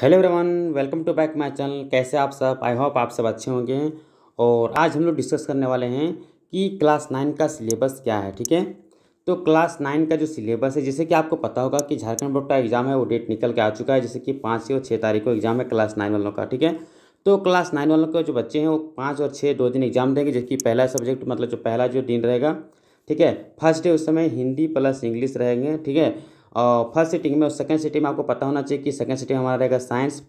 hello everyone welcome to back my channel कैसे आप सब आई होप आप सब अच्छे होंगे और आज हम लोग डिस्कस करने वाले हैं कि क्लास नाइन का सिलेबस क्या है ठीक है तो क्लास नाइन का जो सिलेबस है जैसे कि आपको पता होगा कि झारखंड बोर्ड का एग्ज़ाम है वो डेट निकल के आ चुका है जैसे कि पाँच और छः तारीख को एग्ज़ाम है क्लास नाइन वालों का ठीक है तो क्लास नाइन वालों के जो बच्चे हैं वो पाँच और छः दो दिन एग्ज़ाम देंगे जबकि पहला सब्जेक्ट मतलब जो पहला जो दिन रहेगा ठीक है फर्स्ट डे उस समय हिंदी प्लस इंग्लिश रहेंगे ठीक है फर्स्ट सिटिंग में और सेकेंड सिटिंग में आपको पता होना चाहिए कि सेकेंड सिटिंग हमारा रहेगा साइंस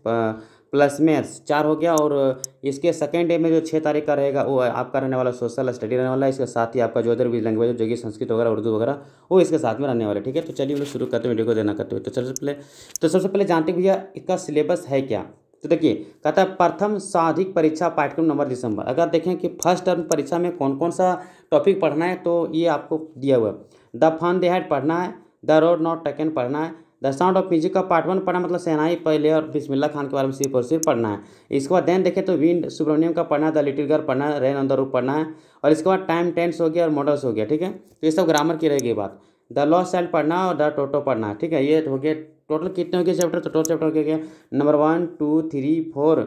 प्लस मैथ्स चार हो गया और इसके सेकेंड डे में जो छः तारीख का रहेगा वो आपका रहने वाला सोशल स्टडी रहने वाला है इसके साथ ही आपका जो अदर भी लैंग्वेज जो कि संस्कृत वगैरह उर्दू वगैरह वो इसके साथ में रहने वाला है ठीक है तो चलिए वो शुरू करते हैं वीडियो को देना करते हुए तो सबसे पहले तो सबसे पहले जानते हैं भैया इसका सिलेबस है क्या तो देखिए कहता है प्रथम साधिक परीक्षा पाठ्यक्रम नंबर दिसंबर अगर देखें कि फर्स्ट टर्म परीक्षा में कौन कौन सा टॉपिक पढ़ना है तो ये आपको दिया हुआ है द दे देहाट पढ़ना है द रोड नॉट टेकन पढ़ना है द साउंड ऑफ म्यूजिक का पार्ट वन पढ़ना मतलब सेनाई पहले और बिस्मिल्ला खान के बारे में सिर्फ और सिर्फ पढ़ना है इसके बाद देन देखें तो विंड सुब्रमण्यम का पढ़ना है द लिटिल गर्ल पढ़ना है रेन अंदर रूप पढ़ना है और इसके बाद टाइम टेंस हो गया और मॉडल्स हो गया ठीक है तो ये सब ग्रामर की रहेगी बात द लॉस साइड पढ़ना और द टोटो पढ़ना है ठीक है ये हो गया टोटल कितने हो गए चैप्टर तो टोटल चैप्टर हो गया number one two three four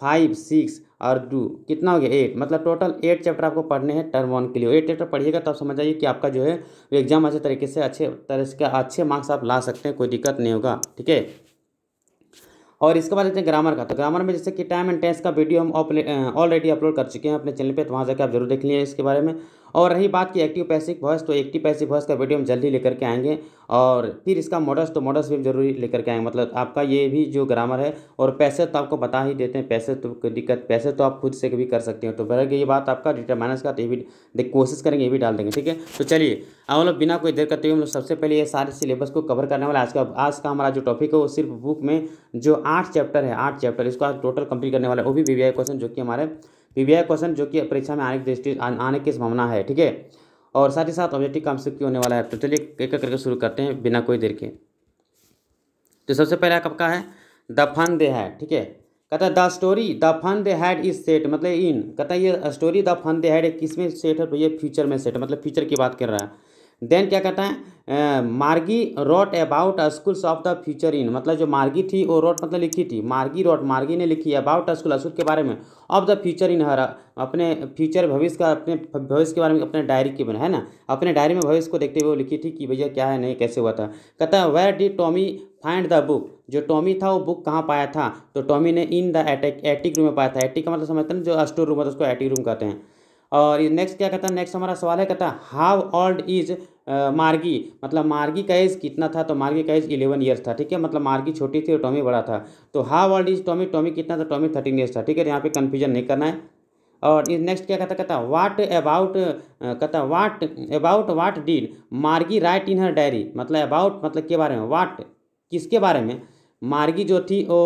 five six और टू कितना हो गया एट मतलब टोटल एट चैप्टर आपको पढ़ने हैं टर्म वन के लिए एट चैप्टर पढ़िएगा तब समझ आइए कि आपका जो है एग्जाम अच्छे तरीके से अच्छे तरह से अच्छे मार्क्स आप ला सकते हैं कोई दिक्कत नहीं होगा ठीक है और इसके बाद देखते हैं ग्रामर का तो ग्रामर में जैसे कि टाइम एंड टेंस का वीडियो हम ऑलरेडी अपलोड कर चुके हैं अपने चैनल पर तो वहाँ जाकर आप जरूर देख लिए इसके बारे में और रही बात की एक्टिव पैसिव वॉइस तो एक्टिव पैसिव वॉइस का वीडियो हम जल्दी लेकर के आएंगे और फिर इसका मॉडल्स तो मॉडल्स भी हम जरूरी लेकर के आएंगे मतलब आपका ये भी जो ग्रामर है और पैसे तो आपको बता ही देते हैं पैसे तो दिक्कत पैसे तो आप खुद से भी कर सकते हैं तो बहुत ये बात आपका डिटरमाइनस का तो ये भी कोशिश करेंगे ये भी डाल देंगे ठीक है तो चलिए हम लोग बिना कोई देर करते हुए हम लोग सबसे पहले ये सारे सिलेबस को कवर करने वाला आज का आज का हमारा जो टॉपिक है वो सिर्फ बुक में जो आठ चैप्टर है आठ चैप्टर इसको आज टोटल कंप्लीट करने वाला है वो भी वी क्वेश्चन जो कि हमारे पीबीआई क्वेश्चन जो कि परीक्षा में आने की दृष्टि आने की संभावना है ठीक है और साथ ही साथ ऑब्जेक्टिव काम से होने वाला है तो चलिए एक एक करके शुरू करते हैं बिना कोई देर के तो सबसे पहला कब का है द फन दे हैड ठीक है कहते हैं the story the fun they had is set मतलब इन कहता है ये story the fun they had किस में सेट है तो ये फ्यूचर में सेट मतलब फ्यूचर की बात कर रहा है देन क्या कहते हैं Margie wrote about schools of the future in मतलब जो मार्गी थी वो रॉट मतलब लिखी थी मार्गी रॉट मार्गी ने लिखी अबाउट स्कूल स्कूल के बारे में of the future in her अपने फ्यूचर भविष्य का अपने भविष्य के बारे में अपने डायरी के बना है ना अपने डायरी में भविष्य को देखते हुए वो लिखी थी कि भैया क्या है नहीं कैसे हुआ था कहता है where did Tommy find the book जो टॉमी था वो बुक कहाँ पाया था तो टॉमी ने in the attic attic room में पाया था एटिक का मतलब समझते हैं जो स्टोर रूम होता है तो उसको एटिक रूम कहते हैं और ये नेक्स्ट क्या कहता है नेक्स्ट हमारा सवाल है कहता है हाउ ओल्ड इज मार्गी मतलब मार्गी का एज कितना था तो मार्गी का एज इलेवन ईयर्स था ठीक है मतलब मार्गी छोटी थी और टॉमी बड़ा था तो how old is Tommy Tommy कितना था टॉमी थर्टीन ईयर्स था ठीक है तो यहाँ पे कन्फ्यूजन नहीं करना है और नेक्स्ट क्या कहता कहता व्हाट अबाउट कहता what about what did Margie write in her diary मतलब अबाउट मतलब के बारे में वाट किसके बारे में मार्गी जो थी वो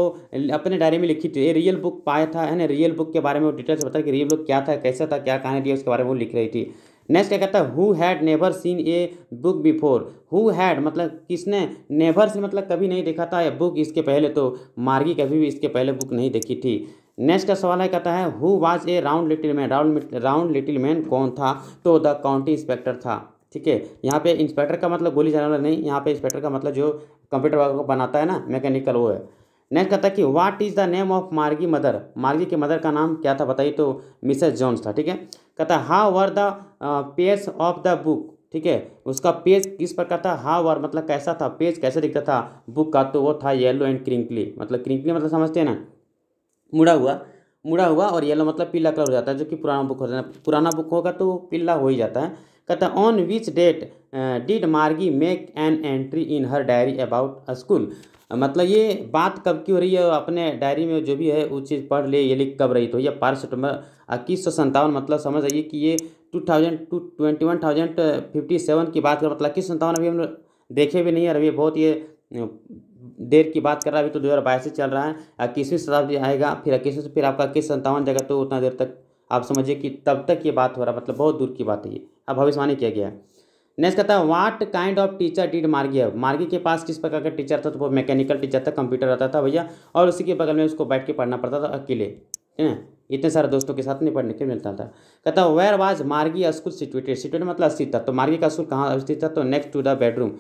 अपने डायरी में लिखी थी ये रियल बुक पाया था है ना रियल बुक के बारे में वो डिटेल्स बता कि रियल बुक क्या था कैसा था क्या कहानी थी उसके बारे में वो लिख रही थी नेक्स्ट क्या कहता है who had never seen a book before who had मतलब किसने नेवर से मतलब कभी नहीं देखा था यह बुक इसके पहले तो मार्गी कभी भी इसके पहले बुक नहीं देखी थी नेक्स्ट का सवाल है कहता है who was a round little man round round little man कौन था तो द काउंटी इंस्पेक्टर था ठीक है यहाँ पे इंस्पेक्टर का मतलब गोली चलाना वाला नहीं यहाँ पे इंस्पेक्टर का मतलब जो कंप्यूटर वगैरह बनाता है ना मैकेनिकल वो है नेक्स्ट कहता है कि what is the name of Margie mother Margie के मदर का नाम क्या था बताइए तो मिसेस जॉन्स था ठीक है कहता है how were the page of the book ठीक है उसका पेज किस प्रकार था हाउ वर मतलब कैसा था पेज कैसे दिखता था बुक का तो वो था येलो एंड क्रिंकली मतलब क्रिंकली मतलब समझते हैं ना मुड़ा हुआ मुड़ा हुआ और येलो मतलब पीला कलर हो जाता है जो कि पुराना बुक हो जाता है पुराना बुक होगा तो पीला हो ही जाता है कथा on which date did Margie make an entry in her diary about school मतलब ये बात कब की हो रही है अपने डायरी में जो भी है उस चीज़ पढ़ ले ये लिख कब रही तो ये बारह सितंबर इक्कीस सौ संतावन मतलब समझ आइए कि ये two thousand two twenty one thousand fifty seven की बात करें मतलब इक्कीस संतावन अभी हम देखे भी नहीं है अभी बहुत ये देर की बात कर रहा है अभी तो दो हज़ार बाईस से चल रहा है इक्कीसवीं शताब्दी आएगा फिर इक्कीसवीं से फिर आपका इक्कीस संतावन जगह तो उतना देर तक आप समझिए कि तब तक ये बात हो रहा मतलब बहुत दूर की बात है ये अब भविष्यवाणी किया गया है नेक्स्ट कहता है what kind of teacher did Margie Margie के पास किस प्रकार का टीचर था तो वो मैकेनिकल टीचर था कंप्यूटर रहता था भैया और उसी के बगल में उसको बैठ के पढ़ना पड़ता था अकेले है इतने सारे दोस्तों के साथ नहीं पढ़ने के मिलता था कहता where was Margie school situated situated मतलब स्थित था तो मार्गी का स्कूल कहाँ स्थित था तो next to the bedroom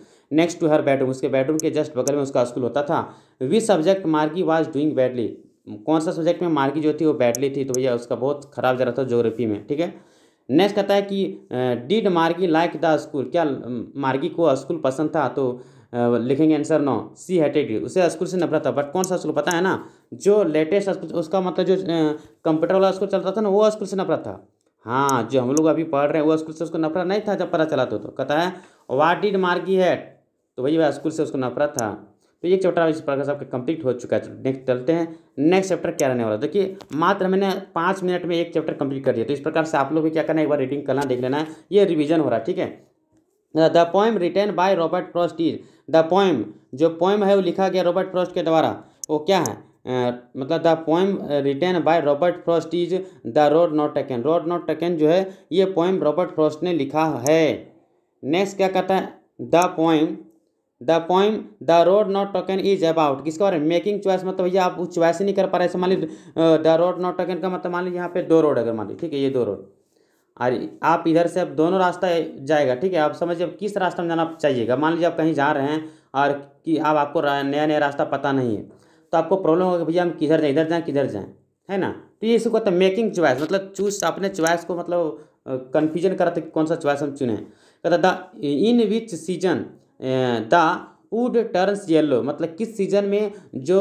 next to her bedroom उसके बेडरूम के जस्ट बगल में उसका स्कूल होता था we subject Margie was doing badly कौन सा सब्जेक्ट में मार्की जो थी वो बैटली थी तो भैया उसका बहुत खराब जा रहा था जोग्राफी में ठीक है नेक्स्ट कहता है कि डिड मार्गी लाइक द स्कूल क्या मार्गी को स्कूल पसंद था तो लिखेंगे आंसर नो सी हेटेड उसे स्कूल से नफरत था बट कौन सा स्कूल पता है ना जो लेटेस्ट स्कूल उसका मतलब जो कंप्यूटर वाला स्कूल चलता था ना वो स्कूल से नफरत था हाँ जो हम लोग अभी पढ़ रहे हैं वो स्कूल से उसको नफरत नहीं था जब पता चला तो, तो कहता है वाट डिड मार्गी हैट तो भैया स्कूल से उसको नफरत था तो ये चैप्टर इस प्रकार से आपका कंप्लीट हो चुका है नेक्स्ट चलते हैं नेक्स्ट चैप्टर क्या रहने वाला देखिए मात्र मैंने पाँच मिनट में एक चैप्टर कंप्लीट कर दिया तो इस प्रकार से आप लोग भी क्या करना है एक बार रीडिंग करना देख लेना है ये रिविजन हो रहा है ठीक है the poem written by Robert Frost is the poem जो पोएम है वो लिखा गया रॉबर्ट फ्रॉस्ट के द्वारा वो क्या है Uh, मतलब the poem written by Robert Frost is the road not taken road not taken जो है ये पोएम रॉबर्ट फ्रॉस्ट ने लिखा है नेक्स्ट क्या कहता है the poem the point the road not taken is about किसका में मेकिंग चॉइस मतलब भैया आप उस चॉइस ही नहीं कर पा रहे मान लीजिए द रोड नॉट टोकन का मतलब मान लीजिए यहाँ पे दो रोड अगर मान लीजिए ठीक है ये दो रोड और आप इधर से अब दोनों रास्ता जाएगा ठीक है आप समझिए किस रास्ते में जाना चाहिएगा मान लीजिए आप कहीं जा रहे हैं और कि अब आपको नया नया रास्ता पता नहीं है तो आपको प्रॉब्लम होगा भैया हम किधर जाएँ इधर जाएँ किधर जाएँ है ना तो ये इसको कहते हैं मेकिंग चॉइस मतलब चूज अपने चॉइस को मतलब कन्फ्यूजन कराते कि कौन सा चॉइस हम चुने कहते the in which season the wood turns yellow मतलब किस सीजन में जो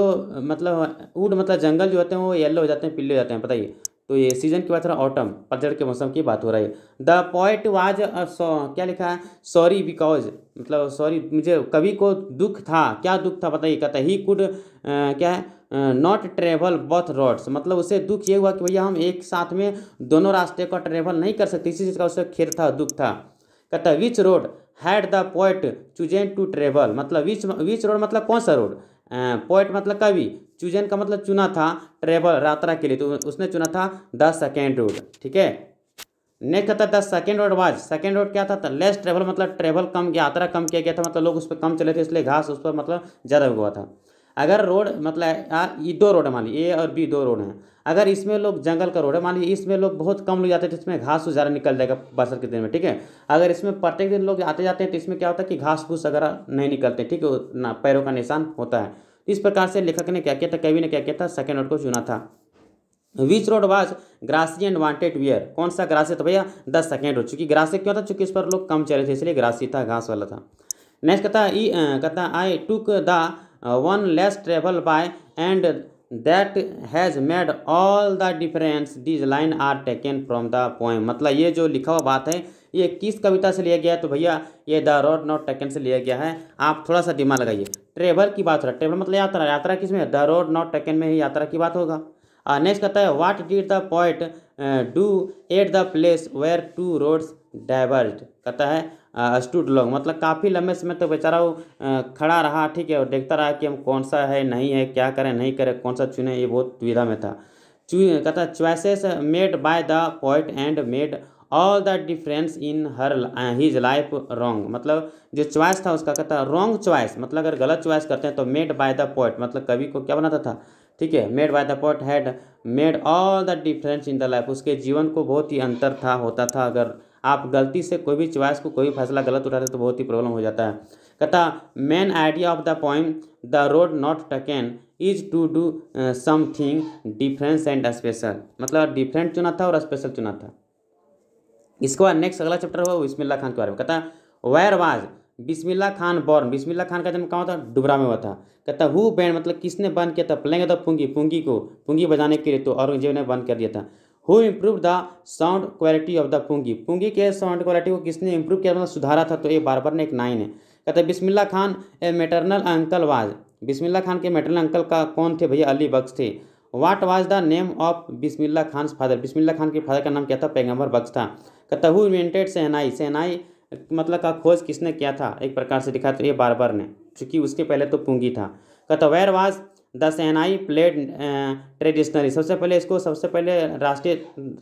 मतलब वुड मतलब जंगल जो होते हैं वो येलो हो जाते हैं पीले हो जाते हैं बताइए तो ये सीजन की बात हो रहा है ऑटम पतझड़ के मौसम की बात हो रही है द पॉइट वाज क्या लिखा है सॉरी बिकॉज मतलब सॉरी मुझे कवि को दुख था क्या दुख था बताइए कहता ही कुड uh, क्या है नॉट ट्रेवल बथ रोड्स मतलब उसे दुख ये हुआ कि भैया हम एक साथ में दोनों रास्ते का ट्रेवल नहीं कर सकते इसी चीज़ का उसे खेर था दुख था कहता which road had the poet chosen to travel मतलब विच विच रोड मतलब कौन सा रोड पोइट मतलब कवि चूजन का मतलब चुना था ट्रेवल यात्रा के लिए तो उसने चुना था द सेकेंड रोड ठीक है नेक्स्ट था the second road was second road क्या था लेस तो ट्रेवल मतलब ट्रेवल कम यात्रा कम किया गया था मतलब लोग उस पर कम चले थे इसलिए घास उस पर मतलब ज़्यादा हुआ था अगर रोड मतलब ये दो रोड है मान लीजिए ए और बी दो रोड हैं अगर इसमें लोग जंगल का रोड है मान लीजिए इसमें लोग बहुत कम लोग जाते हैं तो इसमें घास ज़्यादा निकल जाएगा बरसात के दिन में ठीक है अगर इसमें प्रत्येक दिन लोग आते जाते हैं तो इसमें क्या होता है कि घास फूस वगैरह नहीं निकलते ठीक है ना पैरों का निशान होता है तो इस प्रकार से लेखक ने क्या किया था कवि ने क्या किया था सेकेंड रोड को चुना था which road was grassy and wanted wear कौन सा ग्रासी था भैया द सेकेंड रोड चूंकि ग्रासी क्यों था चूंकि इस पर लोग कम चले थे इसलिए ग्रासी था घास वाला था नेक्स्ट कहता ई कहता I took the one less travel by and that has made all the difference these lines are taken from the poem मतलब ये जो लिखा हुआ बात है ये किस कविता से लिया गया है तो भैया ये द रोड नॉट टेकन से लिया गया है आप थोड़ा सा दिमाग लगाइए ट्रेवल की बात हो रहा है ट्रेवल मतलब यात्रा यात्रा किस में द रोड नॉट टेकन में ही यात्रा की बात होगा नेक्स्ट uh, कहता है what did the poet do at the place where two roads divert कहता है स्टूड लोग मतलब काफ़ी लंबे समय तक तो बेचारा वो खड़ा रहा ठीक है और देखता रहा कि हम कौन सा है नहीं है क्या करें नहीं करें कौन सा चुने ये बहुत दुविधा में था चु कहता choices made by the poet and made all the difference in her his life wrong मतलब जो चॉइस था उसका कहता रॉन्ग च्वाइस मतलब अगर गलत च्वाइस करते हैं तो मेड बाय द पॉइंट मतलब कवि को क्या बनाता था ठीक है made by the poet had made all the difference in the life उसके जीवन को बहुत ही अंतर था होता था अगर आप गलती से कोई भी चॉइस को कोई भी फैसला गलत उठाते तो बहुत ही प्रॉब्लम हो जाता है कथा main idea of the point the road not taken is to do something difference and special मतलब डिफरेंट चुना था और स्पेशल चुना था इसके बाद नेक्स्ट अगला चैप्टर हुआ बिस्मिल्ला खान के बारे में कहता where was Bismillah Khan born Bismillah Khan का जन्म कहाँ था डुबरा में हुआ था कहता हु बैंड मतलब किसने बंद किया था प्लेंग तो पुंगी पुंगी को पुंगी बजाने के लिए तो औरंगजेब ने बंद कर दिया था who improve the sound quality of the pungi pungi के साउंड क्वालिटी को किसने इम्प्रूव किया मतलब सुधारा था तो ये बार बार ने एक नाइन है कहते हैं Bismillah Khan a maternal uncle was Bismillah Khan के मेटरनल अंकल का कौन थे भैया अली बख्श थे what was the name of Bismillah Khan father Bismillah Khan के फादर का नाम क्या था पैगम्बर बख्श था कहते हु इन्वेंटेड सेनाई सेनाई मतलब का खोज किसने किया था एक प्रकार से दिखा तो ये बार बार ने चूंकि उसके पहले तो पुंगी था कहते where was the shehnai played traditionally सबसे पहले इसको सबसे पहले राष्ट्रीय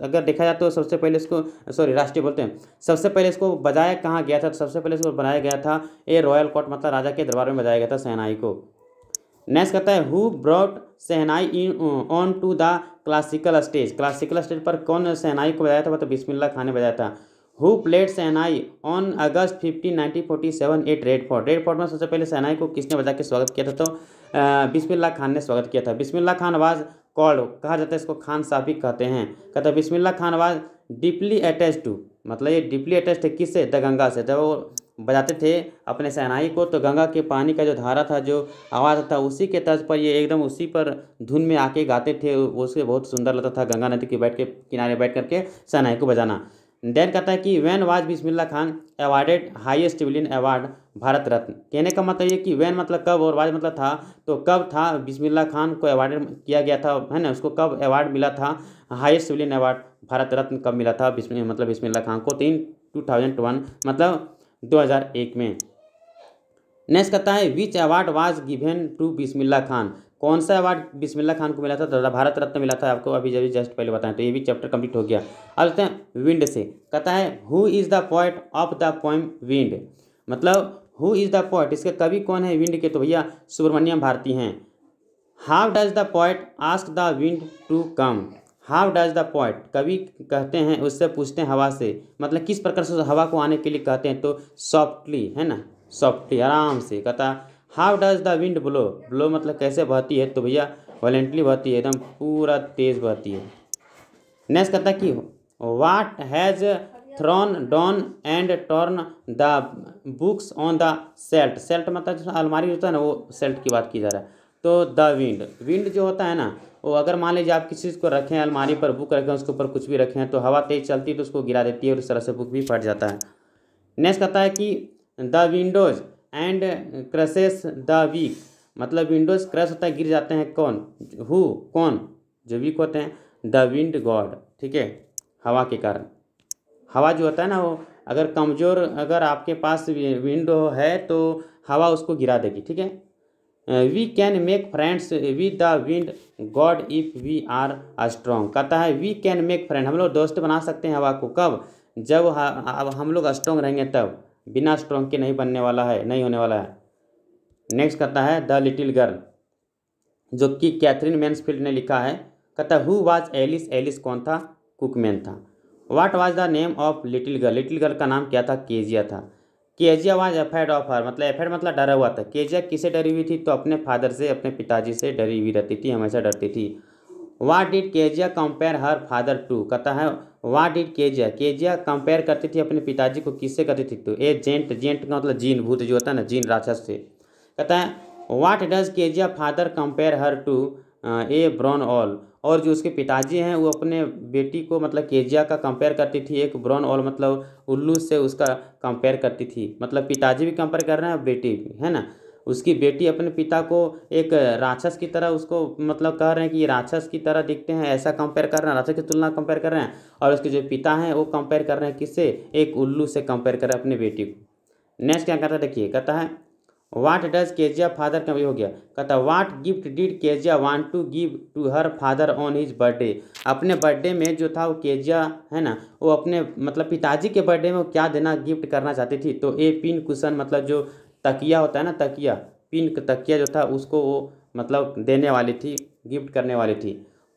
अगर देखा जाए तो सबसे पहले इसको सॉरी राष्ट्रीय बोलते हैं सबसे पहले इसको बजाया कहाँ गया था तो सबसे पहले इसको बनाया गया था ए रॉयल कोर्ट मतलब राजा के दरबार में बजाया गया था सेनाई को नेक्स्ट कहता है who brought shehnai in on to the classical stage classical stage पर कौन सहनाई को बजाया था मतलब तो बिस्मिल्ला खान ने बजाया था who played shehnai on August fifteen nineteen forty seven at Red Fort Red Fort में सबसे पहले सेनाई को किसने बजा के स्वागत किया था तो बिस्मिल्ला खान ने स्वागत किया था बिस्मिल्ला खान वाज कॉल्ड कहा जाता है इसको खान साहब भी कहते हैं कहते हैं Bismillah Khan was deeply attached to मतलब ये डीपली अटैच है किससे द गंगा से जब वो बजाते थे अपने सेनाई को तो गंगा के पानी का जो धारा था जो आवाज़ था उसी के तर्ज पर ये एकदम उसी पर धुन में आके गाते थे उसके बहुत सुंदर लगता था गंगा नदी के बैठ के किनारे बैठ करके सेनाई को बजाना देन कहता है कि when was Bismillah Khan awarded highest civilian award Bharat Ratna कहने का मतलब ये कि वैन मतलब कब और वाज मतलब था तो कब था बिस्मिल्ला खान को अवार्डेड किया गया था है ना उसको कब अवार्ड मिला था highest civilian award Bharat Ratna कब मिला था मतलब बिस्मिल्ला खान को तीन टू थाउजेंड वन मतलब दो हज़ार एक में नेक्स्ट कहता है which award was given to Bismillah Khan कौन सा अवार्ड बिस्मिल्ला खान को मिला था दादा भारत रत्न मिला था आपको अभी जब जस्ट पहले बताएं तो ये भी चैप्टर कंप्लीट हो गया अब लेते हैं विंड से कहता है who is the poet of the poet wind मतलब हु इज़ द पॉइंट इसके कवि कौन है विंड के तो भैया सुब्रमण्यम भारती हैं how does the poet ask the wind to come how does the poet कवि कहते हैं उससे पूछते हैं हवा से मतलब किस प्रकार से हवा को आने के लिए कहते हैं तो सॉफ्टली है ना सॉफ्टली आराम से कहता how does the wind blow blow मतलब कैसे बहती है तो भैया वॉलेंटली बहती है एकदम पूरा तेज बहती है नेक्स्ट कहता कि what has thrown down and torn the books on the shelf shelf मतलब जो अलमारी होता है ना वो सेल्ट की बात की जा रहा है तो द विंड विंड जो होता है ना वो अगर मान लीजिए आप किसी चीज़ को रखें अलमारी पर बुक रखें उसके ऊपर कुछ भी रखें तो हवा तेज चलती है तो उसको गिरा देती है और उस तरह से बुक भी फट जाता है नेक्स्ट कहता है कि the windows and crushes the weak मतलब विंडोज क्रश होता है गिर जाते हैं कौन हु कौन जो वीक होते हैं द विंड गॉड ठीक है हवा के कारण हवा जो होता है ना वो अगर कमज़ोर अगर आपके पास विंडो है तो हवा उसको गिरा देगी ठीक है we can make friends with the wind god if we are strong कहता है वी कैन मेक फ्रेंड हम लोग दोस्त बना सकते हैं हवा को कब जब हम लोग स्ट्रॉन्ग रहेंगे तब बिना स्ट्रॉन्ग के नहीं बनने वाला है नहीं होने वाला है नेक्स्ट कहता है द लिटिल गर्ल जो कि कैथरीन मैंसफील्ड ने लिखा है कहता है हु वाज एलिस एलिस कौन था कुकमैन था what was the name of little girl little girl का नाम क्या था केजिया था Kezia was afraid of her मतलब एफेड मतलब डरा हुआ था केजिया किसे डरी हुई थी तो अपने फादर से अपने पिताजी से डरी हुई रहती थी हमेशा डरती थी what did Kezia compare her father to कहता है वाट डिड केजिया केजिया कंपेयर करती थी अपने पिताजी को किससे करती थी तो ए जेंट जेंट का मतलब जीन भूत जो होता है ना जीन राक्षस से कहता है what does Kezia father compare her to a brown owl और जो उसके पिताजी हैं वो अपने बेटी को मतलब केजिया का कंपेयर करती थी एक ब्रॉन ऑल मतलब उल्लू से उसका कंपेयर करती थी मतलब पिताजी भी कंपेयर कर रहे हैं बेटी भी है ना उसकी बेटी अपने पिता को एक राक्षस की तरह उसको मतलब कह रहे हैं कि ये राक्षस की तरह दिखते हैं ऐसा कंपेयर कर रहे हैं राक्षस की तुलना कंपेयर कर रहे हैं और उसके जो पिता हैं वो कंपेयर कर रहे हैं किससे एक उल्लू से कंपेयर कर रहे हैं अपनी बेटी को नेक्स्ट क्या कहता है देखिए कहता है वाट डज केजिया फादर का भी हो गया कहता है what gift did Kezia want to give to her father on his birthday अपने बर्थडे में जो था वो केजिया है ना वो अपने मतलब पिताजी के बर्थडे में वो क्या देना गिफ्ट करना चाहती थी तो ए पिन कुशन मतलब जो तकिया होता है ना तकिया पिंक तकिया जो था उसको वो मतलब देने वाली थी गिफ्ट करने वाली थी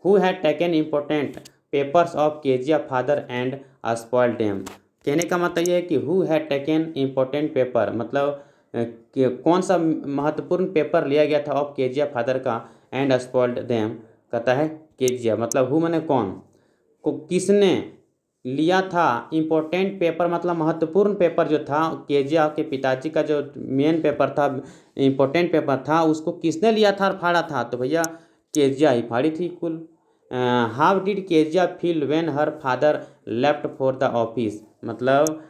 who had taken important papers of Kezia father and spoil them कहने का मतलब यह है कि who had taken important paper मतलब कौन सा महत्वपूर्ण पेपर लिया गया था ऑफ केजिया फादर का एंड अस्पॉल्ड डैम कहता है केजिया मतलब हु मैंने कौन को किसने लिया था इम्पोर्टेंट पेपर मतलब महत्वपूर्ण पेपर जो था के जे के पिताजी का जो मेन पेपर था इम्पोर्टेंट पेपर था उसको किसने लिया था और फाड़ा था तो भैया के ही फाड़ी थी कुल how did Kezia feel when her father left for the office मतलब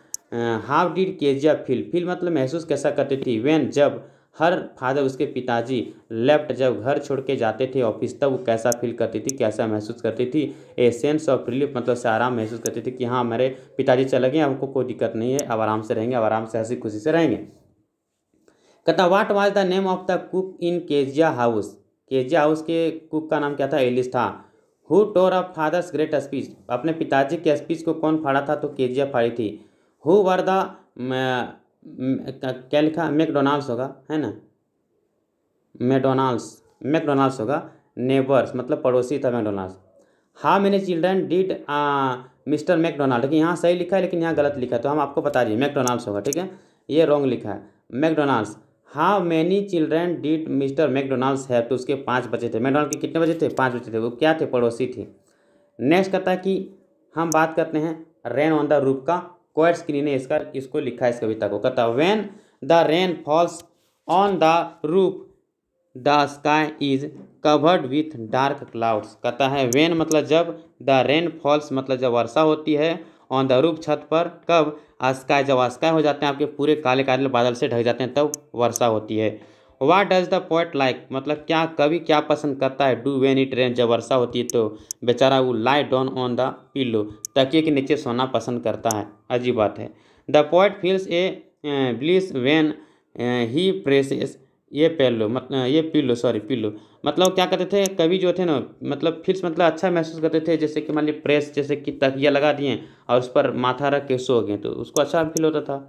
how did Kezia feel feel मतलब महसूस कैसा करती थी वेन जब हर फादर उसके पिताजी लेफ्ट जब घर छोड़ के जाते थे ऑफिस तब वो कैसा फील करती थी कैसा महसूस करती थी ए सेंस ऑफ रिलीफ मतलब से आराम महसूस करती थी कि हाँ मेरे पिताजी चले गए हमको कोई दिक्कत नहीं है अब आराम से रहेंगे अब आराम से हंसी खुशी से रहेंगे कहता what was the name of the cook in Kezia house Kezia house के कुक का नाम क्या था एलिस था who tore a father's great speech अपने पिताजी के स्पीच को कौन फाड़ा था तो केजिया फाड़ी थी हु वर द क्या लिखा मैकडोनाल्ड्स होगा है ना मैकडोनाल्ड्स मैकडोनाल्ड्स होगा नेबर्स मतलब पड़ोसी था McDonalds how many children did mister McDonald देखिए यहाँ सही लिखा है लेकिन यहाँ गलत लिखा है तो हम आपको बता दिए मैकडोनाल्ड्स होगा ठीक है ये रॉन्ग लिखा है McDonalds how many children did mister McDonalds have तो उसके पाँच बच्चे थे मैकडोनाल्ड के कितने बच्चे थे पाँच बच्चे थे वो क्या थे पड़ोसी थे नेक्स्ट कहता है कि हम बात करते हैं रेन ऑन द रूप का स्क्रीन ने इसका इसको लिखा इस कविता को कहता when the rain falls on the roof the sky is covered with dark clouds कहता है वेन मतलब जब द रेन फॉल्स मतलब जब वर्षा होती है ऑन द रूप छत पर कब आस्काय जब आस्काय हो जाते हैं आपके पूरे काले काले बादल से ढक जाते हैं तब वर्षा होती है what does the poet like मतलब क्या कवि क्या पसंद करता है डू वेन इट रेन जब वर्षा होती है तो बेचारा वो lie down on the pillow तकिए के नीचे सोना पसंद करता है अजीब बात है the poet feels a bliss when he presses ये पेलो मतलब ये पिल्लो सॉरी पिल्लो मतलब क्या करते थे कवि जो थे ना मतलब फील्स मतलब अच्छा महसूस करते थे जैसे कि मान ली प्रेस जैसे कि तकिया लगा दिए और उस पर माथा रख के सो गए तो उसको अच्छा फील होता था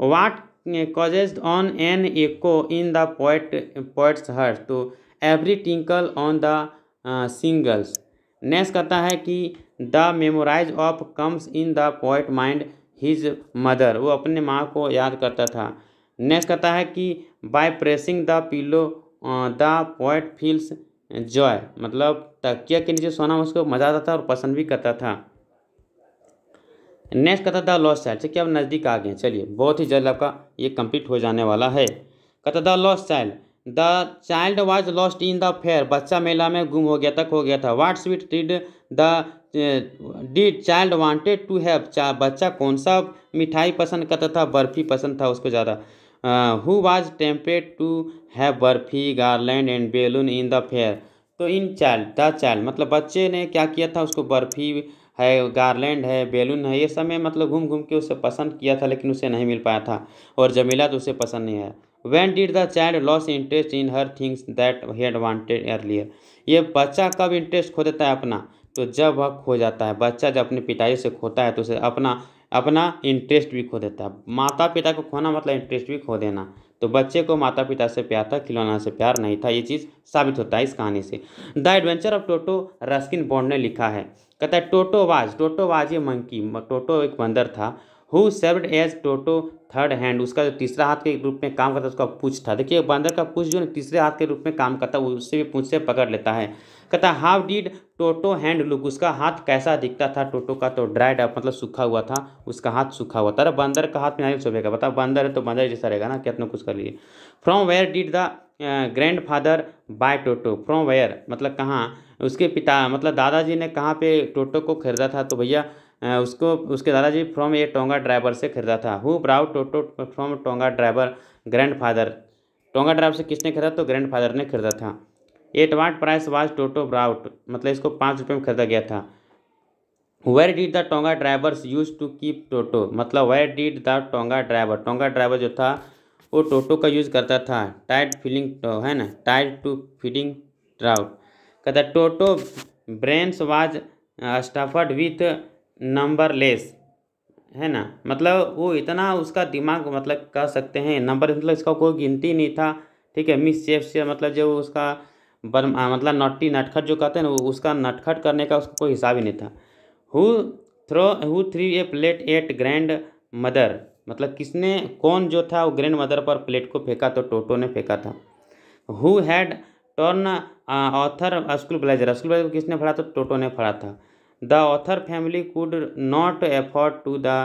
what causes on an echo in the poet poet's heart to every tinkle on the shingles next कहता है कि the memories of comes in the poet mind his mother वो अपने माँ को याद करता था नेक्स्ट कहता है कि by pressing the pillow the poet feels joy मतलब तकिया के नीचे सोना उसको मज़ा आता था और पसंद भी करता था नेक्स्ट कथा द लॉस चाइल्ड से क्या अब नज़दीक आ गए चलिए बहुत ही जल्द आपका ये कंप्लीट हो जाने वाला है कथा the lost child the child was lost in the fair बच्चा मेला में गुम हो गया तक हो गया था what sweet did the did child wanted to have बच्चा कौन सा मिठाई पसंद करता था बर्फ़ी पसंद था उसको ज़्यादा who was tempted to have barfi garland and balloon in the fair तो इन चाइल्ड द चाइल्ड मतलब बच्चे ने क्या किया था उसको बर्फ़ी है गार्लैंड है बैलून है ये सब मैं मतलब घूम घूम के उसे पसंद किया था लेकिन उसे नहीं मिल पाया था और जमीला तो उसे पसंद नहीं आया when did the child lose interest in her things that he wanted earlier ये बच्चा कब इंटरेस्ट खो देता है अपना तो जब वह खो जाता है बच्चा जब अपने पिताजी से खोता है तो उसे अपना अपना इंटरेस्ट भी खो देता है माता पिता को खोना मतलब इंटरेस्ट भी खो देना तो बच्चे को माता पिता से प्यार था खिलौना से प्यार नहीं था ये चीज़ साबित होता है इस कहानी से the adventure of Toto Ruskin Bond ने लिखा है कहता है टोटोवाज टोटोवाज ये मंकी टोटो एक बंदर था who served as Toto third hand उसका जो तीसरा हाथ के रूप में काम करता है उसका पूछ था देखिए बंदर का पूछ जो है तीसरे हाथ के रूप में काम करता है उससे भी पूछ से पकड़ लेता है कहता है how did Toto hand look उसका हाथ कैसा दिखता था टोटो का तो ड्राइड मतलब सूखा हुआ था उसका हाथ सूखा हुआ था अरे बंदर का हाथ में नहीं सोबेगा बताओ बंदर है तो बंदर जैसा रहेगा ना कितना कुछ कर लिए from where did the grandfather buy Toto from where मतलब कहाँ उसके पिता मतलब दादाजी ने कहाँ पे टोटो को खरीदा था तो भैया उसको उसके दादाजी फ्रॉम ये टोंगा ड्राइवर से खरीदा था who brought Toto from tonga driver grandfather tonga driver से किसने खरीदा तो ग्रैंड फादर ने खरीदा था at what price was Toto brought मतलब इसको पाँच रुपये में खरीदा गया था where did the tonga drivers use to keep Toto मतलब where did the tonga driver tonga driver जो था वो टोटो का यूज़ करता था टाइट फीलिंग टो तो है ना टाइट टू फीडिंग ट्राउट कहता Toto brains was stuffed with numberless है ना मतलब वो इतना उसका दिमाग मतलब कह सकते हैं नंबर मतलब इसका कोई गिनती नहीं था ठीक है मिस सेफ से मतलब जो उसका बर मतलब नट्टी नटखट जो कहते हैं ना उसका नटखट करने का उसका कोई हिसाब ही नहीं था who throw who threw a plate at grandmother मतलब किसने कौन जो था वो ग्रैंड मदर पर प्लेट को फेंका तो टोटो ने फेंका था who had torn author school blazer school blazer किसने फड़ा तो टोटो ने फड़ा था the author family could not afford to the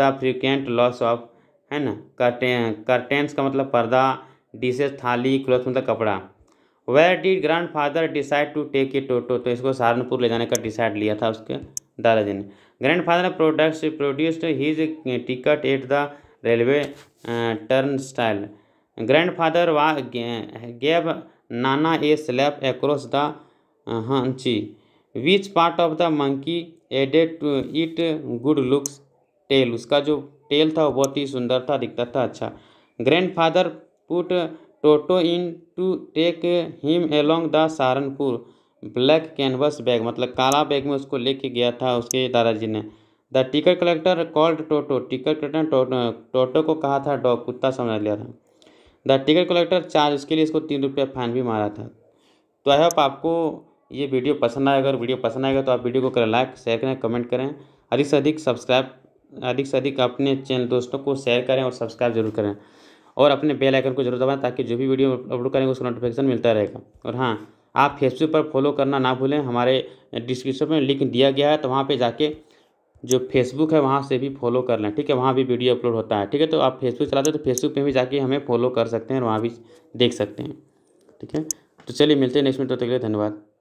the frequent loss of है ना कर्टें कर्टेंस का मतलब पर्दा डिशेज थाली क्लोथ मतलब कपड़ा where did grandfather decide to take a Toto तो इसको सहारनपुर ले जाने का डिसाइड लिया था उसके दादाजी ने grandfather product produced his ticket at the railway turnstile grandfather was gave Nana a slap across the haunches which part of the monkey added to it good looks tail उसका जो tell था वो बहुत ही सुंदर था दिखता था अच्छा grandfather put Toto in to take him along the Saharanpur black canvas bag मतलब काला बैग में उसको लेके गया था उसके दादाजी ने the ticket collector called Toto ticket collector Toto Toto को कहा था डॉग कुत्ता समझ लिया था द टिकट कलेक्टर चार्ज उसके लिए इसको तीन रुपया फाइन भी मारा था तो आई होप आपको ये वीडियो पसंद आएगा अगर वीडियो पसंद आएगा तो आप वीडियो को करें लाइक शेयर करें कमेंट करें अधिक से अधिक सब्सक्राइब अधिक से अधिक अपने चैनल दोस्तों को शेयर करें और सब्सक्राइब जरूर करें और अपने बेल आइकन को जरूर दबाएं ताकि जो भी वीडियो अपलोड करेंगे उसका नोटिफिकेशन मिलता रहेगा और हाँ आप फेसबुक पर फॉलो करना ना भूलें हमारे डिस्क्रिप्शन में लिंक दिया गया है तो वहाँ पे जाके जो फेसबुक है वहाँ से भी फॉलो कर लें ठीक है वहाँ भी वीडियो अपलोड होता है ठीक है तो आप फेसबुक चलाते हैं तो फेसबुक पे भी जाके हमें फॉलो कर सकते हैं और वहाँ भी देख सकते हैं ठीक है तो चलिए मिलते हैं नेक्स्ट मिनट तो तक धन्यवाद